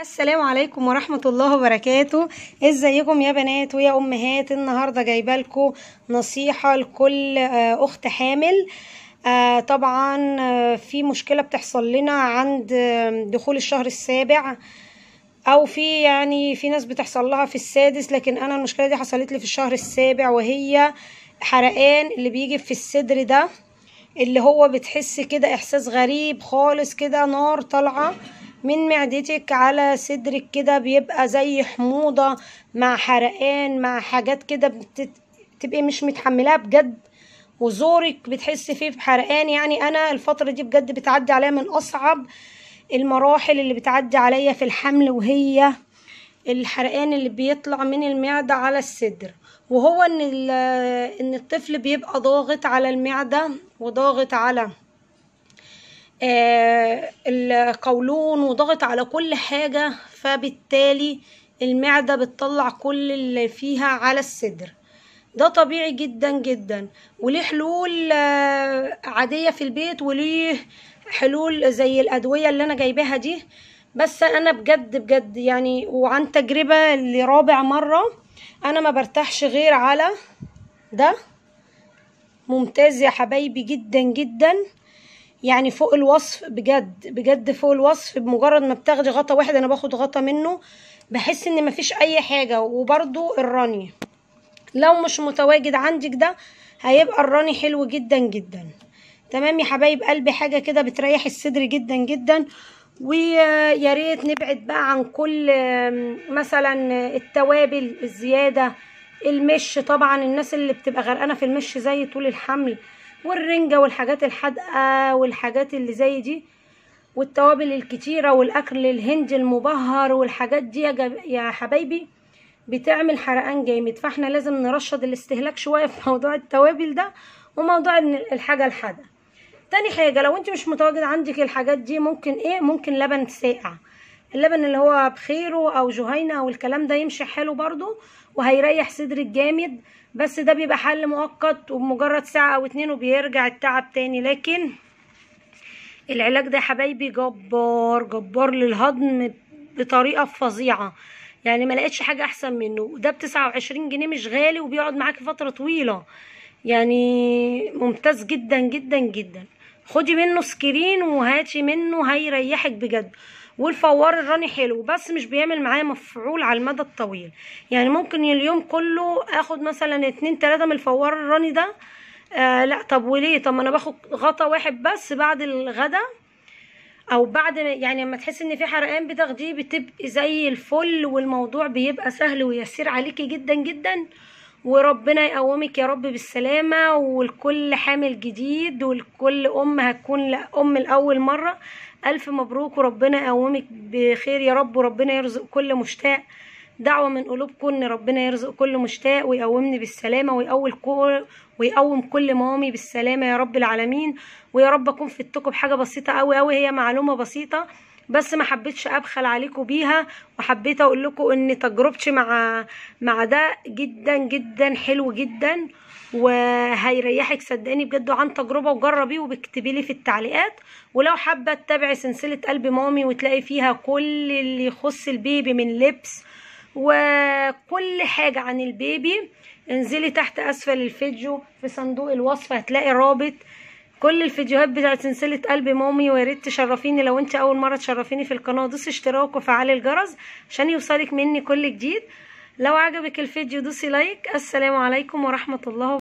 السلام عليكم ورحمة الله وبركاته ازيكم يا بنات ويا امهات النهاردة جايبة لكم نصيحة لكل آه، اخت حامل آه، طبعا آه، في مشكلة بتحصل لنا عند دخول الشهر السابع او في يعني في ناس بتحصل لها في السادس لكن انا المشكلة دي حصلت لي في الشهر السابع وهي حرقان اللي بيجي في الصدر ده اللي هو بتحس كده احساس غريب خالص كده نار طالعه من معدتك على صدرك كده بيبقى زي حموضة مع حرقان مع حاجات كده بتبقي مش متحملاها بجد وزورك بتحس فيه بحرقان يعني انا الفترة دي بجد بتعدي عليا من اصعب المراحل اللي بتعدي عليا في الحمل وهي الحرقان اللي بيطلع من المعدة على الصدر وهو ان ان الطفل بيبقى ضاغط على المعدة وضاغط على آه، القولون وضغط على كل حاجة فبالتالي المعدة بتطلع كل اللي فيها على الصدر ده طبيعي جدا جدا وليه حلول آه، عادية في البيت وليه حلول زي الأدوية اللي أنا جايباها دي بس أنا بجد بجد يعني وعن تجربة لرابع مرة أنا ما برتاحش غير على ده ممتاز يا حبايبي جدا جدا يعني فوق الوصف بجد بجد فوق الوصف بمجرد ما بتاخدي غطا واحد انا باخد غطا منه بحس ان مفيش اي حاجه وبرده الراني لو مش متواجد عندك ده هيبقى الراني حلو جدا جدا تمام يا حبايب قلبي حاجه كده بتريح الصدر جدا جدا ويا ريت نبعد بقى عن كل مثلا التوابل الزياده المش طبعا الناس اللي بتبقى غرقانه في المش زي طول الحمل والرنجة والحاجات الحادقة والحاجات اللي زي دي والتوابل الكتيرة والأكل الهند المبهر والحاجات دي يا, يا حبايبي بتعمل حرقان جامد فاحنا لازم نرشد الاستهلاك شوية في موضوع التوابل ده وموضوع الحاجة الحادقة تاني حاجة لو انت مش متواجد عندك الحاجات دي ممكن ايه ممكن لبن ساقع اللبن اللي هو بخيره او جهينه او الكلام ده يمشي حلو برضو وهيريح صدرك جامد بس ده بيبقى حل مؤقت وبمجرد ساعه او اتنين وبيرجع التعب تاني لكن العلاج ده يا حبايبي جبار جبار للهضم بطريقه فظيعه يعني ما لقيتش حاجه احسن منه وده ب 29 جنيه مش غالي وبيقعد معاكي فتره طويله يعني ممتاز جدا جدا جدا خدي منه سكرين وهاتي منه هيريحك بجد والفوار الراني حلو بس مش بيعمل معايا مفعول على المدى الطويل يعني ممكن اليوم كله اخد مثلا اتنين تلاتة من الفوار الراني ده آه لا طب وليه طب ما انا باخد غطا واحد بس بعد الغدا او بعد يعني لما تحس ان في حرقان بتاخديه بتبقي زي الفل والموضوع بيبقى سهل ويسير عليكي جدا جدا وربنا يقومك يا رب بالسلامة والكل حامل جديد والكل أم هتكون أم لأول مرة ألف مبروك وربنا يقومك بخير يا رب وربنا يرزق كل مشتاق دعوة من قلوبكم إن ربنا يرزق كل مشتاق ويقومني بالسلامة ويقوم كل ويقوم كل مامي بالسلامة يا رب العالمين ويا رب أكون فدتكم بحاجة بسيطة أوي أوي هي معلومة بسيطة بس ما حبيتش ابخل عليكم بيها وحبيت اقول لكم ان تجربتي مع مع ده جدا جدا حلو جدا وهيريحك صدقني بجد عن تجربه وجربيه وبكتبي لي في التعليقات ولو حابه تتابعي سلسله قلب مامي وتلاقي فيها كل اللي يخص البيبي من لبس وكل حاجه عن البيبي انزلي تحت اسفل الفيديو في صندوق الوصف هتلاقي رابط كل الفيديوهات بتاعت سلسله قلب مامي ويا ريت تشرفيني لو انت اول مره تشرفيني في القناه دوسي اشتراك وفعلي الجرس عشان يوصلك مني كل جديد لو عجبك الفيديو دوسي لايك السلام عليكم ورحمه الله